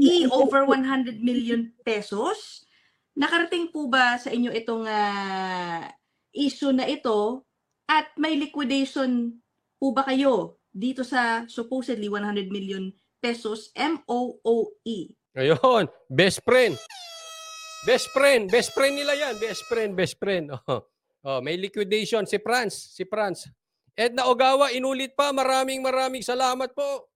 E, over 100 million pesos. Nakarating po ba sa inyo itong uh, issue na ito at may liquidation po ba kayo dito sa supposedly 100 million pesos MOOE? Ayun, best friend. Best friend, best friend nila 'yan, best friend, best friend. Oh. Oh, may liquidation si France, si France. Edna Ogawa, inulit pa, maraming maraming salamat po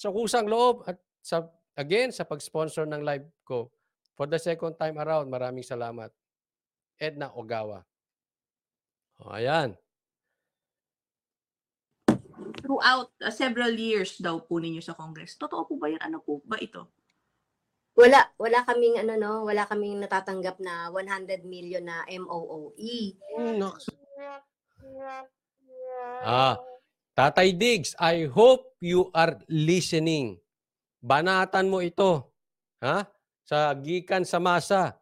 sa kusang loob at sa again sa pag-sponsor ng live ko. For the second time around, maraming salamat. Edna Ogawa. O, oh, ayan. Throughout uh, several years daw po ninyo sa Congress. Totoo po ba yan? Ano po ba ito? Wala, wala kaming ano no, wala kaming natatanggap na 100 million na MOOE. Hmm, ah, Tatay Diggs, I hope you are listening. Banatan mo ito. Ha? Sa gikan sa masa.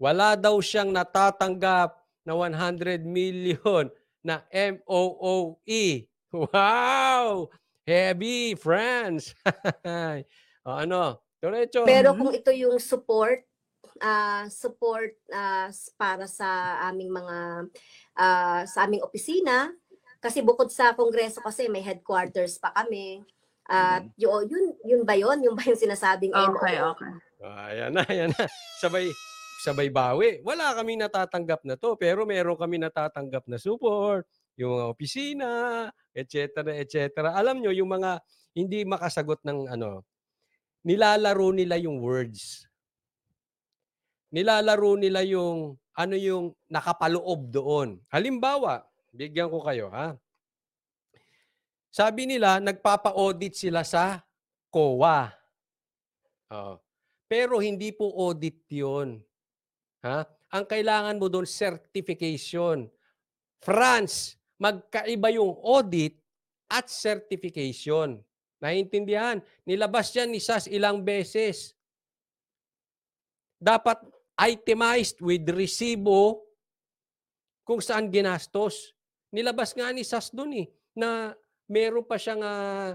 Wala daw siyang natatanggap na 100 million na MOOE. Wow! Heavy, friends! o, ano? Diretso. Pero mm-hmm. kung ito yung support, uh, support uh, para sa aming mga, uh, sa aming opisina, kasi bukod sa kongreso kasi may headquarters pa kami. At mm. Mm-hmm. yun, yun, yun ba yun? Yung ba yung sinasabing Okay, MO? okay. Ah, ayan na, ayan na. Sabay, sabay bawi. Wala kami natatanggap na to, pero meron kami natatanggap na support, yung mga opisina, etc. etc. Alam nyo, yung mga hindi makasagot ng ano, nilalaro nila yung words. Nilalaro nila yung ano yung nakapaloob doon. Halimbawa, bigyan ko kayo ha. Sabi nila, nagpapa-audit sila sa COA. Oh. Pero hindi po audit yun. Ha? Ang kailangan mo doon, certification. France, magkaiba yung audit at certification. Naiintindihan? Nilabas yan ni SAS ilang beses. Dapat itemized with resibo kung saan ginastos. Nilabas nga ni SAS doon eh, na meron pa siyang uh,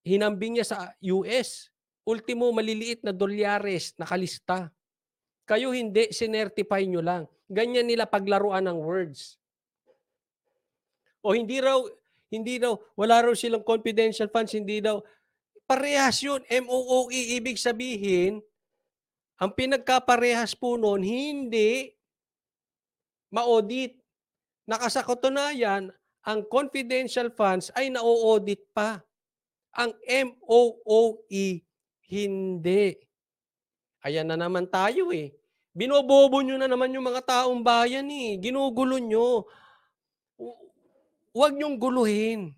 hinambing niya sa US. Ultimo, maliliit na dolyares nakalista. Kayo hindi, sinertify nyo lang. Ganyan nila paglaruan ng words. O hindi raw, hindi daw, wala raw silang confidential funds, hindi daw. Parehas yun, MOOE, ibig sabihin, ang pinagkaparehas po noon, hindi ma-audit. yan, ang confidential funds ay na-audit pa. Ang MOOE, hindi. Ayan na naman tayo eh. Binobobo nyo na naman yung mga taong bayan eh. Ginugulo nyo. Huwag nyong guluhin.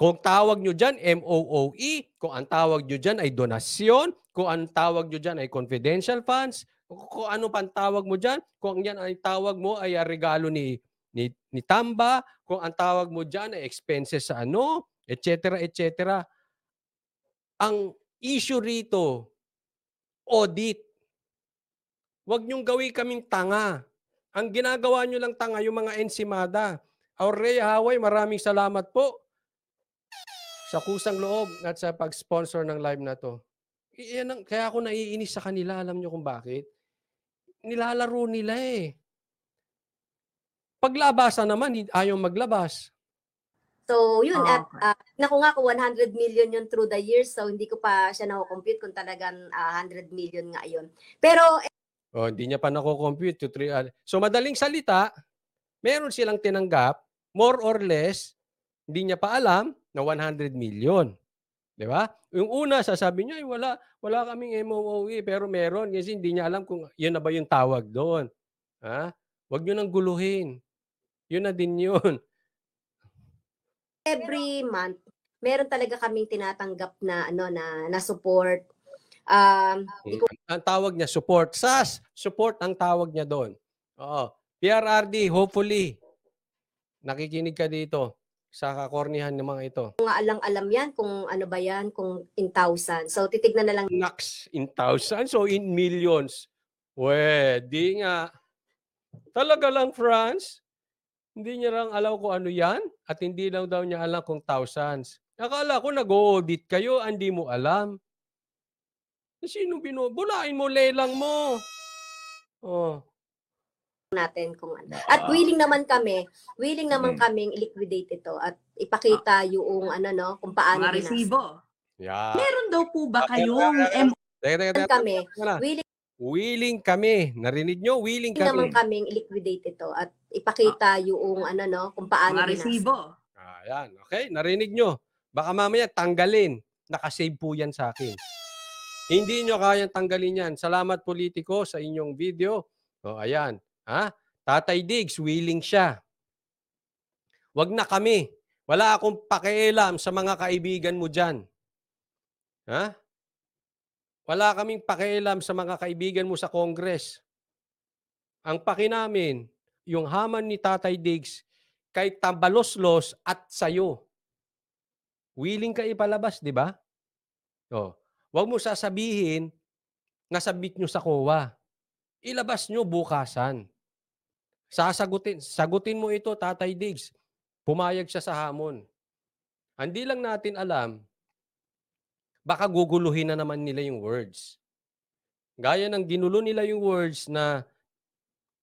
Kung tawag nyo dyan, MOOE. Kung ang tawag nyo dyan ay donasyon. Kung ang tawag nyo dyan ay confidential funds. Kung ano pang tawag mo dyan. Kung yan ang tawag mo ay regalo ni ni, ni Tamba, kung ang tawag mo dyan ay expenses sa ano, etc., etc. Ang issue rito, audit. Huwag niyong gawin kaming tanga. Ang ginagawa niyo lang tanga, yung mga ensimada. Aurea Haway, maraming salamat po sa kusang loob at sa pag-sponsor ng live na to. Iyan ang, kaya ako naiinis sa kanila, alam niyo kung bakit? Nilalaro nila eh. Paglabasa naman, ayaw maglabas. So, yun, ah, okay. at uh, naku nga ko 100 million yun through the years. So, hindi ko pa siya nakukompute kung talagang uh, ah, 100 million nga yun. Pero... Oh, hindi niya pa nakukompute. To three, uh, so, madaling salita, meron silang tinanggap, more or less, hindi niya pa alam na 100 million. Di ba? Yung una, sasabi niya, wala, wala kaming MOOE, pero meron. Kasi hindi niya alam kung yun na ba yung tawag doon. Ha? Huwag niyo nang guluhin. Yun na din yun. Every month, meron talaga kaming tinatanggap na ano na na support. Um, ko... Hmm. ang tawag niya support. SAS, support ang tawag niya doon. Oo. PRRD, hopefully nakikinig ka dito sa kakornihan ng mga ito. Kung alang-alam yan, kung ano ba yan, kung in thousand. So, titignan na lang. Nax, in thousand? So, in millions. We, di nga. Talaga lang, France? Hindi niya lang alam kung ano yan at hindi lang daw niya alam kung thousands. Akala ko nag-audit kayo, ah, hindi mo alam. Eh, sino binu... Bulain mo, lelang mo. Oh. natin kung ano. At willing naman kami, willing naman mm. kaming i-liquidate ito at ipakita ah. yung ano no, kung paano Mga binasa. resibo. Yeah. Meron daw po ba ah, kayong Teka, teka, teka. Kami, willing willing kami. Narinig nyo? Willing kami. naman kaming liquidate ito at ipakita ah. yung ano no, kung paano Mga binastos. resibo. Ayan, okay? Narinig nyo? Baka mamaya tanggalin. Nakasave po yan sa akin. Hindi nyo kayang tanggalin yan. Salamat politiko sa inyong video. O, ayan. Ha? Tatay Diggs, willing siya. Wag na kami. Wala akong pakialam sa mga kaibigan mo dyan. Ha? Wala kaming pakialam sa mga kaibigan mo sa Congress. Ang paki namin, yung haman ni Tatay Diggs kay Tambaloslos at sayo. Willing ka ipalabas, di ba? Oh. Huwag mo sasabihin na sabit nyo sa COA. Ilabas nyo bukasan. Sasagutin, sagutin mo ito, Tatay Diggs. Pumayag siya sa hamon. Hindi lang natin alam baka guguluhin na naman nila yung words. Gaya ng ginulo nila yung words na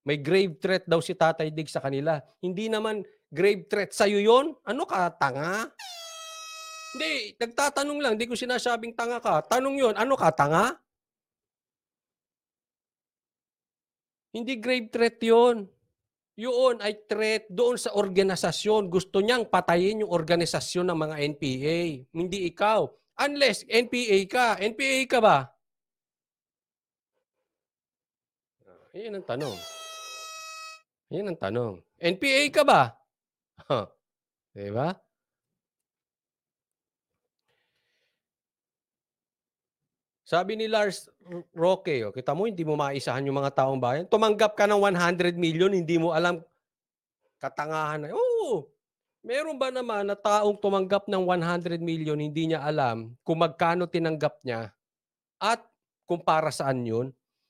may grave threat daw si Tatay Dig sa kanila. Hindi naman grave threat sa iyo yon Ano ka, tanga? Hindi, nagtatanong lang. Hindi ko sinasabing tanga ka. Tanong yon ano ka, tanga? Hindi grave threat yon Yun ay threat doon sa organisasyon. Gusto niyang patayin yung organisasyon ng mga NPA. Hindi ikaw. Unless NPA ka. NPA ka ba? Ah, Yan ang tanong. Yan ang tanong. NPA ka ba? Huh. Diba? Sabi ni Lars Roque, oh, kita mo, hindi mo maisahan yung mga taong bayan. Tumanggap ka ng 100 million, hindi mo alam katangahan na. Oo, Meron ba naman na taong tumanggap ng 100 million, hindi niya alam kung magkano tinanggap niya at kung para saan yun?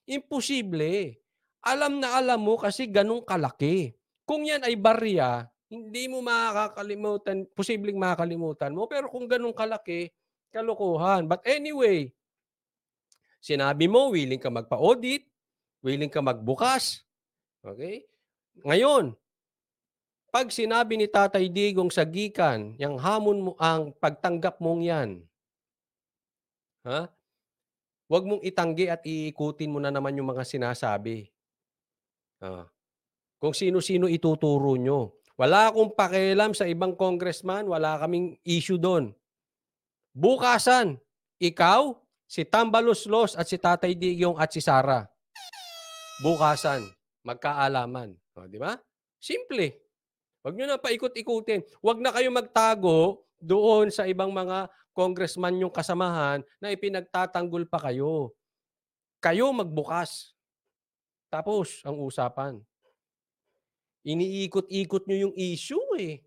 Imposible. Alam na alam mo kasi ganun kalaki. Kung yan ay barya, hindi mo makakalimutan, posibleng makakalimutan mo. Pero kung ganun kalaki, kalokohan. But anyway, sinabi mo, willing ka magpa-audit, willing ka magbukas. Okay? Ngayon, pag sinabi ni Tatay Digong sa gikan, yung hamon mo ang pagtanggap mong yan. Ha? Huwag mong itanggi at iikutin mo na naman yung mga sinasabi. Ha? Kung sino-sino ituturo nyo. Wala akong pakialam sa ibang congressman, wala kaming issue doon. Bukasan, ikaw, si Tambalos Los at si Tatay Digong at si Sara. Bukasan, magkaalaman. O, di ba? Simple. Huwag nyo na paikot-ikutin. Huwag na kayo magtago doon sa ibang mga congressman yung kasamahan na ipinagtatanggol pa kayo. Kayo magbukas. Tapos ang usapan. Iniikot-ikot nyo yung issue eh.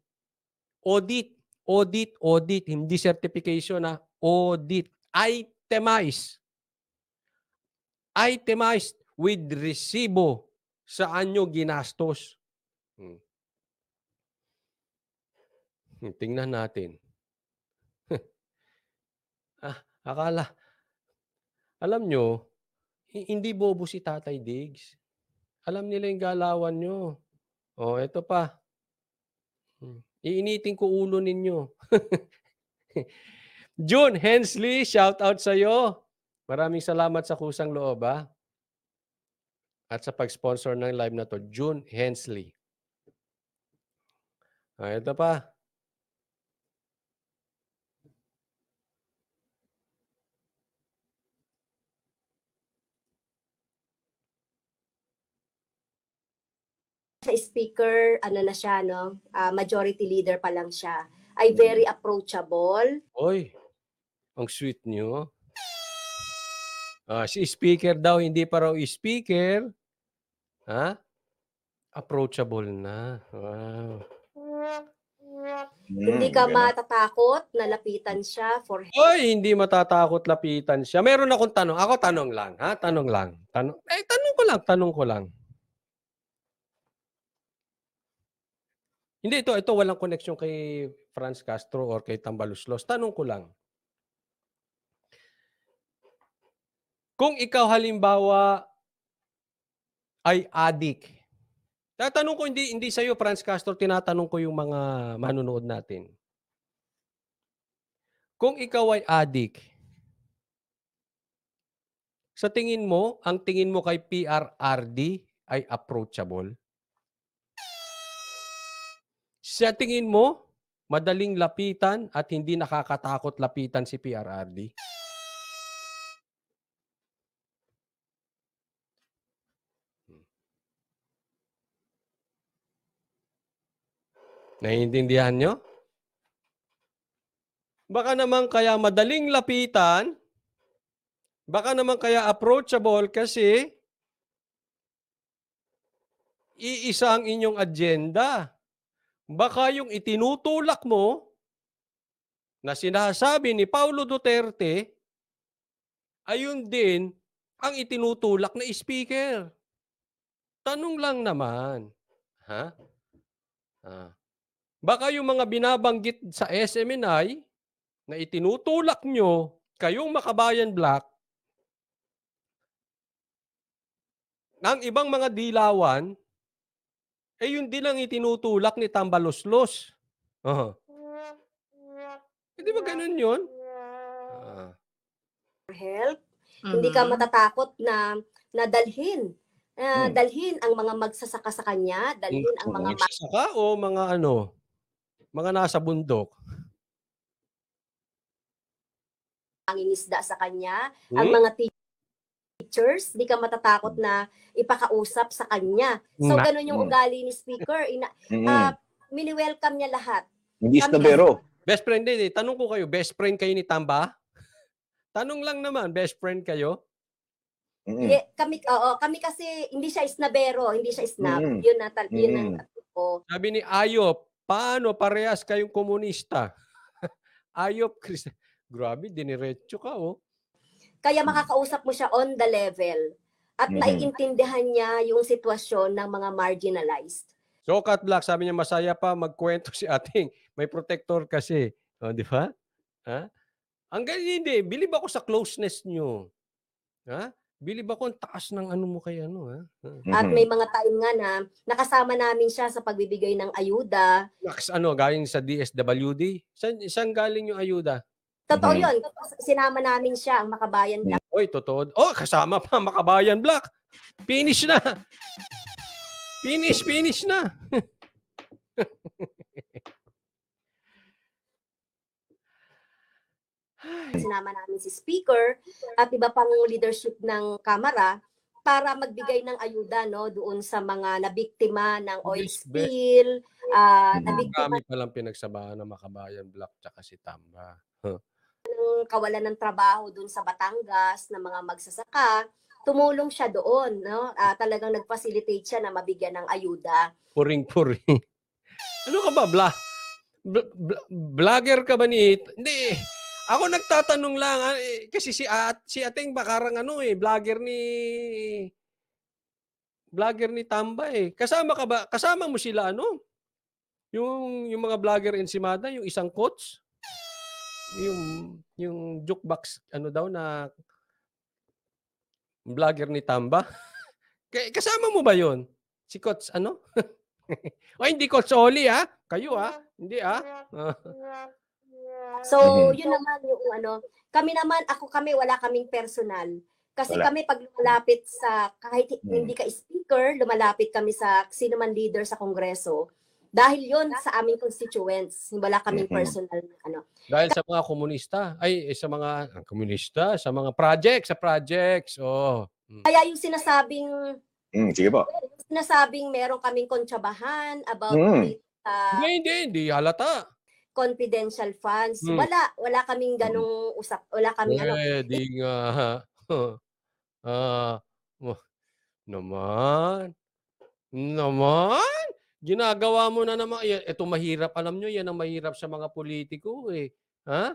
Audit, audit, audit. Hindi certification na ah. audit. Itemize. Itemized with resibo saan nyo ginastos. Hmm. Hmm, tingnan natin. ah, akala. Alam nyo, hindi bobo si Tatay Diggs. Alam nila yung galawan nyo. O, oh, eto pa. Hmm. ko ulo ninyo. June Hensley, shout out sa iyo. Maraming salamat sa kusang loob ha. Ah. At sa pag-sponsor ng live na to, June Hensley. Ah, ito pa. sa speaker, ano na siya, no? Uh, majority leader pa lang siya. Ay very approachable. Oy, ang sweet niyo. Ah, si speaker daw, hindi pa raw speaker. Ha? Approachable na. Wow. Hmm, hindi ka matatakot na lapitan siya for Oy, hindi matatakot lapitan siya. Meron akong tanong. Ako tanong lang, ha? Tanong lang. Tanong. Eh, tanong ko lang, tanong ko lang. Hindi ito, ito walang connection kay Franz Castro or kay Tambaluslos. Tanong ko lang. Kung ikaw halimbawa ay adik, tatanong ko hindi hindi sa iyo Franz Castro, tinatanong ko yung mga manonood natin. Kung ikaw ay adik, sa tingin mo, ang tingin mo kay PRRD ay approachable? Sa tingin mo, madaling lapitan at hindi nakakatakot lapitan si PRRD? Hmm. Naiintindihan nyo? Baka naman kaya madaling lapitan, baka naman kaya approachable kasi iisa ang inyong agenda baka yung itinutulak mo na sinasabi ni Paulo Duterte, ayun din ang itinutulak na speaker. Tanong lang naman. Ha? Ah. Baka yung mga binabanggit sa SMNI na itinutulak nyo kayong makabayan black ng ibang mga dilawan eh yun din ang itinutulak ni Tambaloslos. Oo. Uh-huh. Eh, di ba ganun yun? Uh-huh. Help. Mm-hmm. Hindi ka mm-hmm. matatakot na nadalhin. Uh, hmm. Dalhin ang mga magsasaka sa kanya, dalhin hmm. ang mga magsasaka o mga ano, mga nasa bundok. Ang inisda sa kanya, hmm? ang mga pictures, hindi ka matatakot na ipakausap sa kanya. So, Ma- mm. ganun yung mm. ugali ni Speaker. Ina- Mm. ah, mini-welcome niya lahat. Hindi Kami- istabero. Best friend din eh. Tanong ko kayo, best friend kayo ni Tamba? Tanong lang naman, best friend kayo? Mm. Ye- Kami, oo, kami kasi hindi siya isnabero, hindi siya snap. Mm. Yun na, tal- yun ang ko. Sabi ni Ayop, paano parehas kayong komunista? Ayop, Chris. Grabe, diniretso ka oh. Kaya makakausap mo siya on the level at mm-hmm. naiintindihan niya yung sitwasyon ng mga marginalized. So, Kat Black, sabi niya masaya pa magkwento si ating may protector kasi. O, oh, di ba? Ha? Ang galing hindi. Bilib ako sa closeness niyo. Ha? Bilib ako ang taas ng ano mo kaya ano. Ha? Mm-hmm. At mhm. may mga time nga na nakasama namin siya sa pagbibigay ng ayuda. Max, ano, galing sa DSWD? San, saan galing yung ayuda? Totoo mm-hmm. yun. Sinama namin siya, ang Makabayan Black. Mm. Oy, totoo. Oh, kasama pa, Makabayan Black. Finish na. Finish, finish na. Sinama namin si Speaker at iba pang leadership ng Kamara para magbigay ng ayuda no doon sa mga nabiktima ng oil spill, uh, nabiktima. Kami palang pinagsabahan ng Makabayan Black tsaka si Tamba. Huh kawalan ng trabaho doon sa Batangas ng mga magsasaka, tumulong siya doon, no? Uh, talagang nag-facilitate siya na mabigyan ng ayuda. Puring-puring. Ano ka ba, bla? Bl- bl- ka ba ni... Hindi. Ako nagtatanong lang ah, eh, kasi si at si Ating Bakarang ano eh, vlogger ni vlogger ni Tamba eh. Kasama ka ba? Kasama mo sila ano? Yung yung mga vlogger in Simada, yung isang coach? yung yung jukebox ano daw na vlogger ni Tamba. Kasama mo ba 'yon? Si Coach ano? o hindi Coach Oli ha? Ah. Kayo ha? Ah. Hindi ha? Ah. so, mhm. yun naman yung ano, kami naman, ako kami, wala kaming personal. Kasi wala. kami pag lumalapit sa, kahit mhm. hindi ka speaker, lumalapit kami sa sino man leader sa kongreso dahil yon sa aming constituents, wala kaming personal ano. Dahil sa mga komunista, ay eh, sa mga komunista, sa mga projects, sa projects. Oh. Mm. Kaya yung sinasabing Mm, sige po. sinasabing meron kaming kontrabahan about Mm. with, uh, Hindi, hindi, hindi halata. confidential funds. Mm. Wala, wala kaming ganong usap, wala kaming ano. Pwede nga. Ah, wah, oh, naman. Naman? Ginagawa mo na naman, ito mahirap, alam nyo, yan ang mahirap sa mga politiko eh. Ha?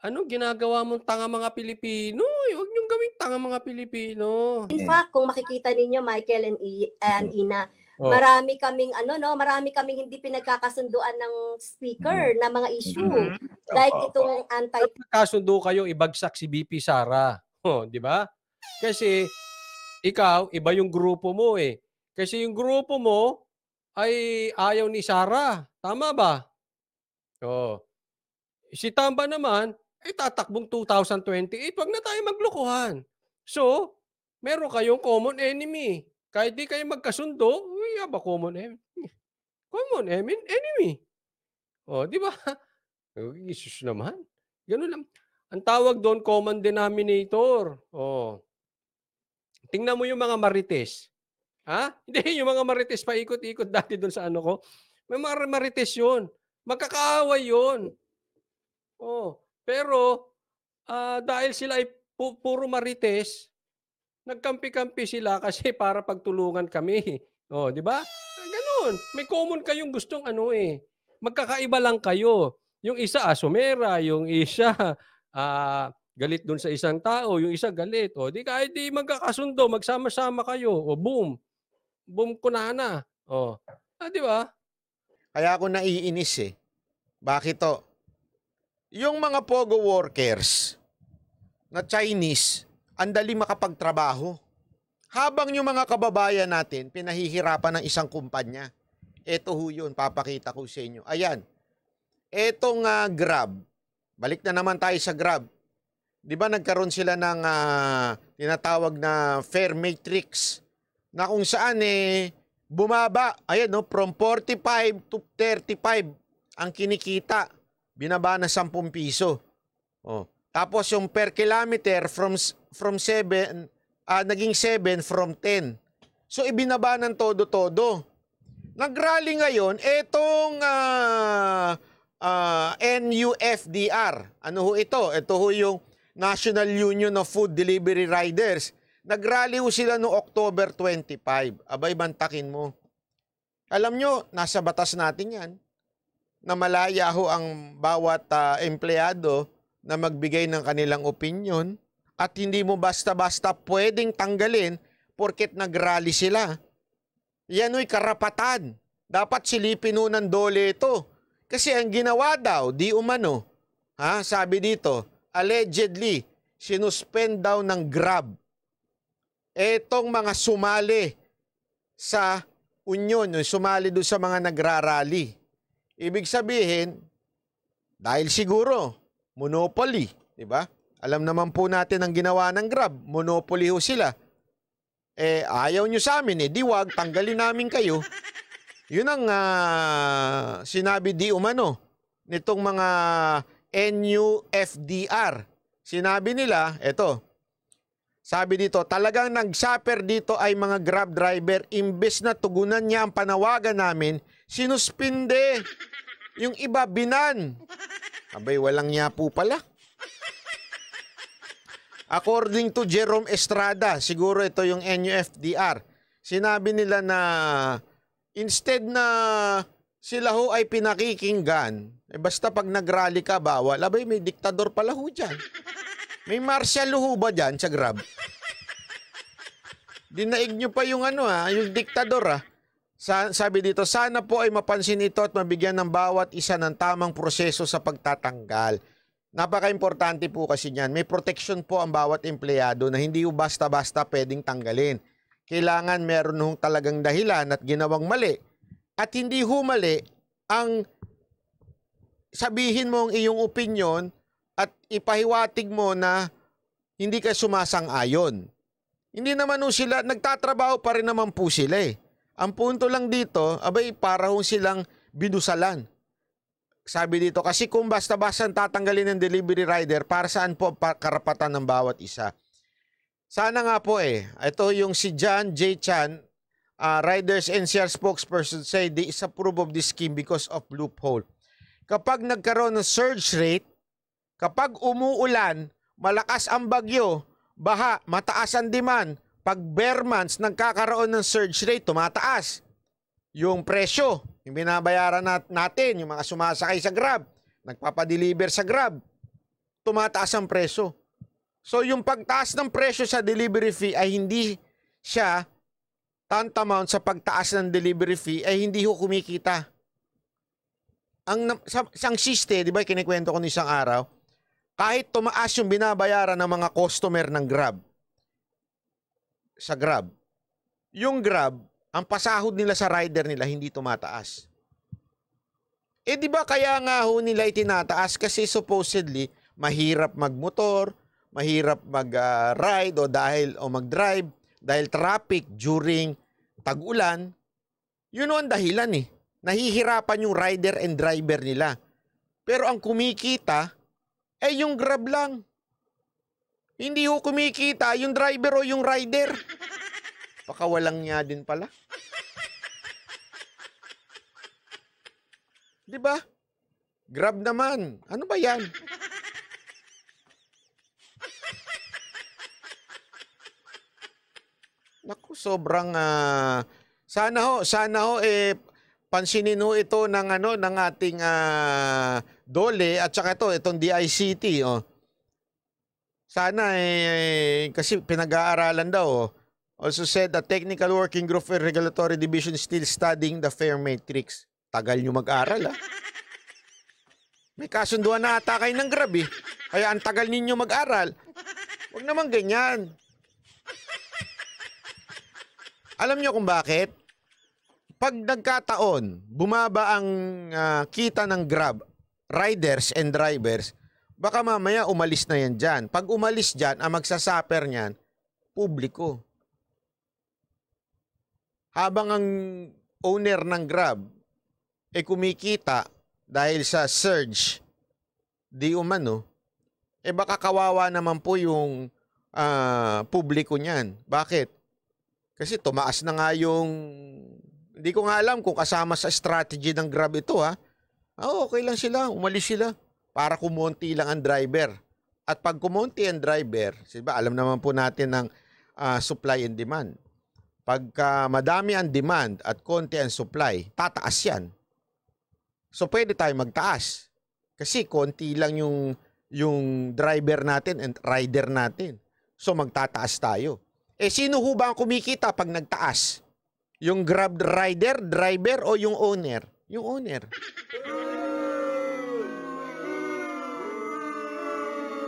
Anong ginagawa mong tanga mga Pilipino? Eh, huwag niyong gawing tanga mga Pilipino. In eh. fact, kung makikita ninyo, Michael and, I- e, and oh. Ina, oh. Marami kaming ano no, marami kaming hindi pinagkakasunduan ng speaker mm-hmm. na mga issue. Mm-hmm. Like itong anti Kasundo kayo, ibagsak si BP Sara. Oh, di ba? Kasi ikaw, iba yung grupo mo eh. Kasi yung grupo mo, ay ayaw ni Sarah. Tama ba? Oo. Si Tamba naman, ay tatakbong 2028. Eh, wag na tayo maglokohan. So, meron kayong common enemy. Kahit di kayo magkasundo, uy, ba common enemy? Common oh, enemy. O, di ba? Jesus naman. Ganun lang. Ang tawag doon, common denominator. O. Oh. Tingnan mo yung mga marites. Ha? Hindi, yung mga marites pa ikot-ikot dati doon sa ano ko. May mga marites yun. Magkakaaway yun. Oh, pero uh, dahil sila ay pu- puro marites, nagkampi-kampi sila kasi para pagtulungan kami. Oh, di ba? Ah, ganun. May common kayong gustong ano eh. Magkakaiba lang kayo. Yung isa asumera, ah, yung isa uh, galit dun sa isang tao, yung isa galit. O oh, di kahit di magkakasundo, magsama-sama kayo. O oh, boom, boom ko na na. Oh. Ah, di ba? Kaya ako naiinis eh. Bakit to? Yung mga pogo workers na Chinese, ang dali makapagtrabaho. Habang yung mga kababayan natin, pinahihirapan ng isang kumpanya. Ito ho yun, papakita ko sa inyo. Ayan, etong uh, Grab, balik na naman tayo sa Grab. Di ba nagkaroon sila ng uh, tinatawag na fair matrix na kung saan eh, bumaba, ayan no, from 45 to 35 ang kinikita. Binaba na 10 piso. Oh. Tapos yung per kilometer from from 7 uh, ah, naging 7 from 10. So ibinaba ng todo-todo. Nagrally ngayon etong uh, ah, uh, ah, NUFDR. Ano ho ito? Ito ho yung National Union of Food Delivery Riders Nagrally sila noong October 25. Abay, bantakin mo. Alam nyo, nasa batas natin yan na malaya ho ang bawat uh, empleyado na magbigay ng kanilang opinion at hindi mo basta-basta pwedeng tanggalin porket nagrally sila. Yan ho'y karapatan. Dapat silipin ho ng dole ito. Kasi ang ginawa daw, di umano. Ha? Sabi dito, allegedly, sinuspend daw ng grab etong mga sumali sa union, sumali doon sa mga nagrarally. Ibig sabihin, dahil siguro, monopoly, di ba? Alam naman po natin ang ginawa ng Grab, monopoly ho sila. Eh, ayaw nyo sa amin eh, diwag, tanggalin namin kayo. Yun ang uh, sinabi di umano nitong mga NUFDR. Sinabi nila, eto, sabi dito, talagang nag-suffer dito ay mga grab driver. Imbes na tugunan niya ang panawagan namin, sinuspinde. Yung iba, binan. Abay, walang niya po pala. According to Jerome Estrada, siguro ito yung NUFDR, sinabi nila na instead na sila ho ay pinakikinggan, eh basta pag nagrally ka, bawal. Abay, may diktador pala ho dyan. May martial ho ba dyan sa Grab? Dinaig nyo pa yung ano ha, ah, yung diktador ha. Ah. Sa, sabi dito, sana po ay mapansin ito at mabigyan ng bawat isa ng tamang proseso sa pagtatanggal. Napaka-importante po kasi niyan. May protection po ang bawat empleyado na hindi yung basta-basta pwedeng tanggalin. Kailangan meron hong talagang dahilan at ginawang mali. At hindi humali ang sabihin mo ang iyong opinion at ipahiwatig mo na hindi ka sumasang-ayon. Hindi naman po sila, nagtatrabaho pa rin naman po sila eh. Ang punto lang dito, abay para silang binusalan. Sabi dito, kasi kung basta-basta tatanggalin ng delivery rider, para saan po karapatan ng bawat isa? Sana nga po eh, ito yung si John J. Chan, uh, Riders NCR spokesperson say they disapprove of this scheme because of loophole. Kapag nagkaroon ng surge rate, Kapag umuulan, malakas ang bagyo, baha, mataas ang demand. Pag bear months, nagkakaroon ng surge rate, tumataas. Yung presyo, yung binabayaran natin, yung mga sumasakay sa Grab, nagpapadeliver sa Grab, tumataas ang presyo. So yung pagtaas ng presyo sa delivery fee ay hindi siya tantamount sa pagtaas ng delivery fee ay hindi ho kumikita. Ang, sa, sa ang siste, di ba kinikwento ko ni isang araw, kahit tumaas yung binabayaran ng mga customer ng Grab, sa Grab, yung Grab, ang pasahod nila sa rider nila hindi tumataas. Eh di ba kaya nga ho nila itinataas kasi supposedly mahirap magmotor, mahirap mag-ride ah, uh, o dahil o mag-drive dahil traffic during tag-ulan. Yun ang dahilan eh. Nahihirapan yung rider and driver nila. Pero ang kumikita eh yung grab lang. Hindi ho kumikita yung driver o yung rider. Baka walang niya din pala. 'Di ba? Grab naman. Ano ba 'yan? Naku, sobrang uh, sana ho, sana ho eh pansinin ho ito ng ano ng ating uh, Dole at saka ito itong DICT oh. Sana eh, kasi pinag-aaralan daw oh. Also said the technical working group for regulatory division still studying the fair matrix. Tagal nyo mag-aral ah. May kasunduan na ata kayo ng grabe. Eh. Kaya ang tagal ninyo mag-aral. Huwag naman ganyan. Alam nyo kung bakit? pag nagkataon, bumaba ang uh, kita ng Grab, riders and drivers, baka mamaya umalis na yan dyan. Pag umalis dyan, ang magsasuffer niyan, publiko. Habang ang owner ng Grab, eh kumikita dahil sa surge, di umano, eh baka kawawa naman po yung uh, publiko niyan. Bakit? Kasi tumaas na nga yung hindi ko nga alam kung kasama sa strategy ng Grab ito ha. Ah, okay lang sila, umalis sila para kumonti lang ang driver. At pag kumonti ang driver, diba, alam naman po natin ang uh, ah, supply and demand. Pagka madami ang demand at konti ang supply, tataas yan. So pwede tayo magtaas. Kasi konti lang yung yung driver natin and rider natin. So magtataas tayo. Eh sino ho ba ang kumikita pag nagtaas? Yung Grab rider, driver, o yung owner? Yung owner.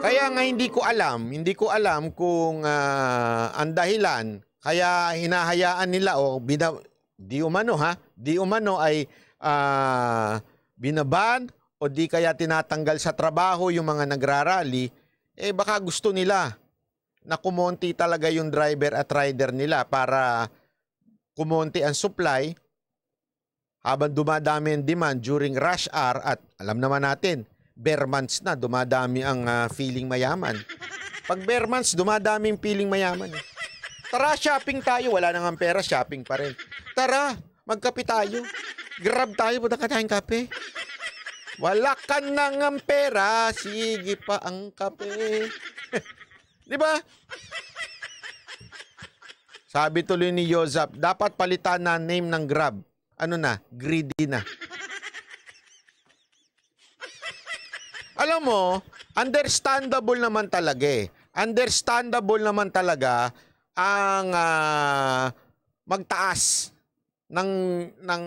Kaya nga hindi ko alam, hindi ko alam kung uh, ang dahilan kaya hinahayaan nila o bina, di umano ha, di umano ay uh, binaban o di kaya tinatanggal sa trabaho yung mga nagrarally, eh baka gusto nila na kumonti talaga yung driver at rider nila para kumonti ang supply habang dumadami ang demand during rush hour at alam naman natin, bear months na, dumadami ang uh, feeling mayaman. Pag bear months, dumadaming feeling mayaman. Eh. Tara, shopping tayo. Wala nang pera, shopping pa rin. Tara, magkape tayo. Grab tayo, punta ka tayong kape. Wala ka nang pera, sige pa ang kape. Di ba? Sabi tuloy ni Yozap, dapat palitan na name ng Grab. Ano na? Greedy na. Alam mo, understandable naman talaga eh. Understandable naman talaga ang uh, magtaas ng ng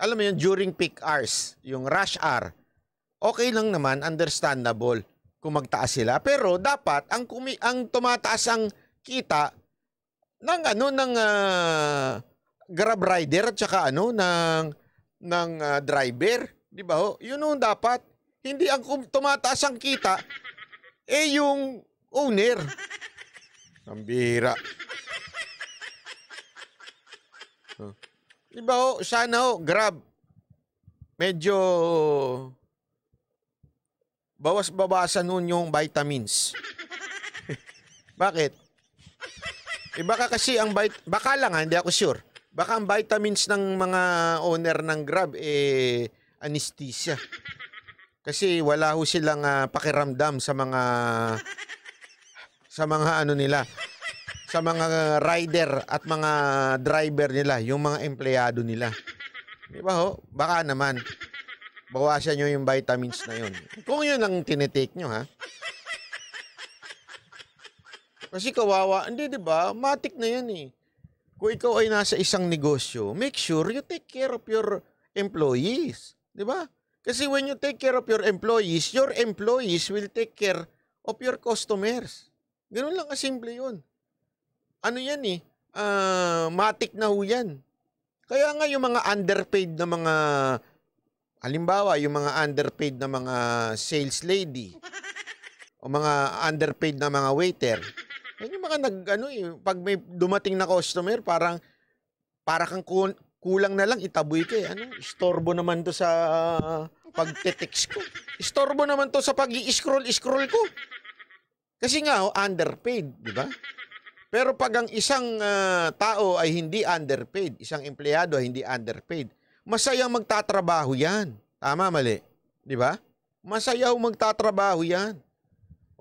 alam mo yung during peak hours, yung rush hour. Okay lang naman, understandable kung magtaas sila. Pero dapat ang kumi ang tumataas ang kita ng ano ng uh, Grab rider at saka ano ng ng uh, driver, 'di ba ho? 'Yun ang dapat. Hindi ang tumataas ang kita eh yung owner. Ang bihira. Huh. Diba ho, sana ho, grab. Medyo bawas-babasa nun yung vitamins. Bakit? Eh baka kasi ang bait baka lang ha, hindi ako sure. Baka ang vitamins ng mga owner ng Grab eh anesthesia. Kasi wala ho silang uh, pakiramdam sa mga sa mga ano nila sa mga rider at mga driver nila, yung mga empleyado nila. Di ba ho? Baka naman. Bawasan nyo yung vitamins na yun. Kung yun ang tinitake nyo ha. Kasi kawawa, hindi 'di ba? Matik na 'yan eh. Kung ikaw ay nasa isang negosyo, make sure you take care of your employees, 'di ba? Kasi when you take care of your employees, your employees will take care of your customers. Ganun lang kasimple 'yun. Ano 'yan eh? Uh, matik na 'yan. Kaya nga yung mga underpaid na mga halimbawa yung mga underpaid na mga sales lady o mga underpaid na mga waiter yan yung mga nag, ano eh, pag may dumating na customer, parang, para kang kulang na lang, itaboy ka eh. Ano? Istorbo naman to sa uh, text ko. Istorbo naman to sa pag scroll scroll ko. Kasi nga, oh, underpaid, di ba? Pero pag ang isang uh, tao ay hindi underpaid, isang empleyado ay hindi underpaid, masayang magtatrabaho yan. Tama, mali. Di ba? Masayaw magtatrabaho yan.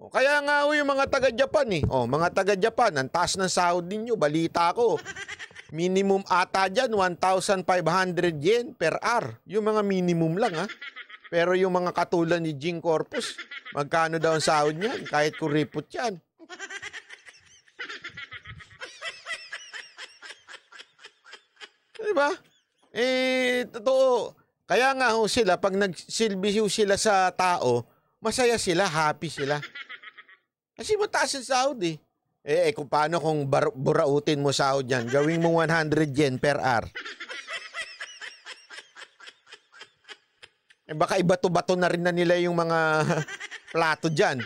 O, oh, kaya nga o yung mga taga-Japan eh. O, oh, mga taga-Japan, ang taas ng sahod ninyo, balita ko. Minimum ata dyan, 1,500 yen per hour. Yung mga minimum lang ah. Pero yung mga katulad ni Jing Corpus, magkano daw ang sahod niyan? Kahit kuripot yan. Di ba? Eh, totoo. Kaya nga ho sila, pag nagsilbi ho sila sa tao, masaya sila, happy sila. Kasi mataas ang sahod eh. Eh, eh kung paano kung bar- burautin mo sahod yan, gawin mo 100 yen per hour. Eh baka ibato-bato na rin na nila yung mga plato dyan.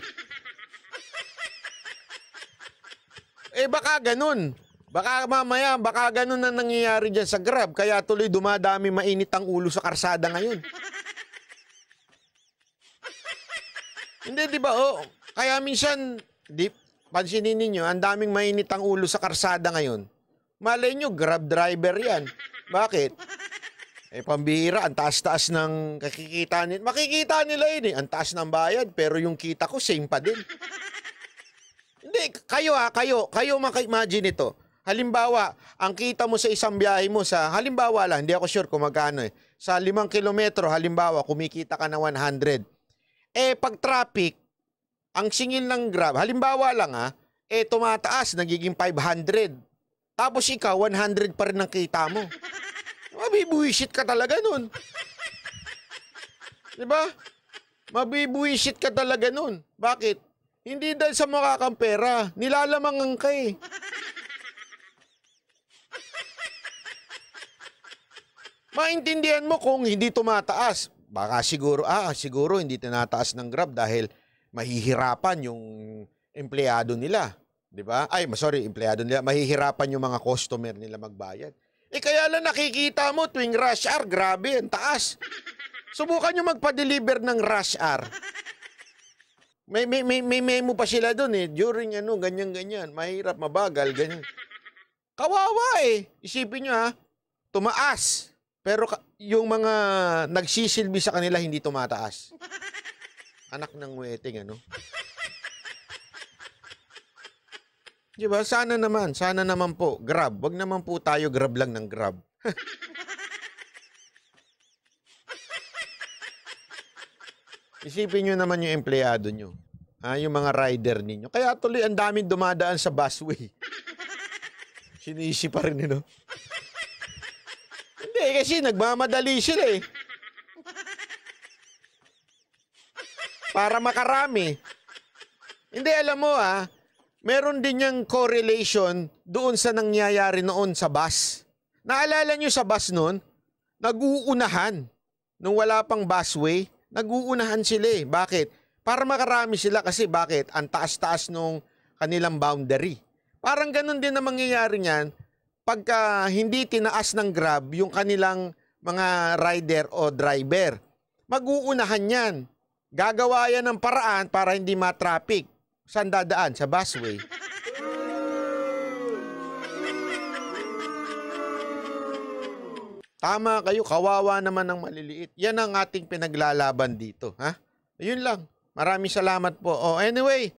Eh baka ganun. Baka mamaya, baka ganun na nangyayari dyan sa Grab. Kaya tuloy dumadami mainit ang ulo sa karsada ngayon. Hindi, di ba? Oh, kaya minsan, di, pansinin ninyo, ang daming mainit ang ulo sa karsada ngayon. Malay nyo, grab driver yan. Bakit? Eh, pambihira, ang taas-taas ng kakikita nila. Makikita nila yun eh. Ang taas ng bayad, pero yung kita ko, same pa din. Hindi, kayo ha, ah, kayo. Kayo maka-imagine ito. Halimbawa, ang kita mo sa isang biyahe mo sa, halimbawa lang, hindi ako sure kung magkano eh. Sa limang kilometro, halimbawa, kumikita ka ng 100 eh, pag traffic, ang singil ng Grab, halimbawa lang ha, ah, eh tumataas, nagiging 500. Tapos ikaw, 100 pa rin ang kita mo. Mabibuwisit ka talaga nun. Di ba? Mabibuwisit ka talaga nun. Bakit? Hindi dahil sa mukha kang pera, nilalamangan ka eh. Maintindihan mo kung hindi tumataas. Baka siguro, ah, siguro hindi tinataas ng Grab dahil mahihirapan yung empleyado nila. 'Di ba? Ay, sorry, empleyado nila. Mahihirapan yung mga customer nila magbayad. Eh kaya lang nakikita mo tuwing rush hour, grabe, ang taas. Subukan nyo magpa-deliver ng rush hour. May, may, may, may memo pa sila doon eh. During ano, ganyan-ganyan. Mahirap, mabagal, ganyan. Kawawa eh. Isipin nyo ha. Tumaas. Pero yung mga nagsisilbi sa kanila hindi tumataas. Anak ng weting ano? Di ba? Sana naman, sana naman po, grab. Wag naman po tayo grab lang ng grab. Isipin niyo naman yung empleyado niyo. Ah, yung mga rider ninyo. Kaya tuloy ang daming dumadaan sa busway. Sinisi pa rin, you eh, know? Hindi, kasi nagmamadali sila eh. Para makarami. Hindi, alam mo ah, meron din yung correlation doon sa nangyayari noon sa bus. Naalala nyo sa bus noon? Nag-uunahan. Nung wala pang busway, nag-uunahan sila eh. Bakit? Para makarami sila kasi bakit? Ang taas-taas nung kanilang boundary. Parang ganun din na mangyayari niyan pagka hindi tinaas ng Grab yung kanilang mga rider o driver. Mag-uunahan yan. Gagawa yan ng paraan para hindi ma-traffic. Saan dadaan? Sa busway. Tama kayo, kawawa naman ng maliliit. Yan ang ating pinaglalaban dito. Ha? Yun lang. Maraming salamat po. Oh, anyway,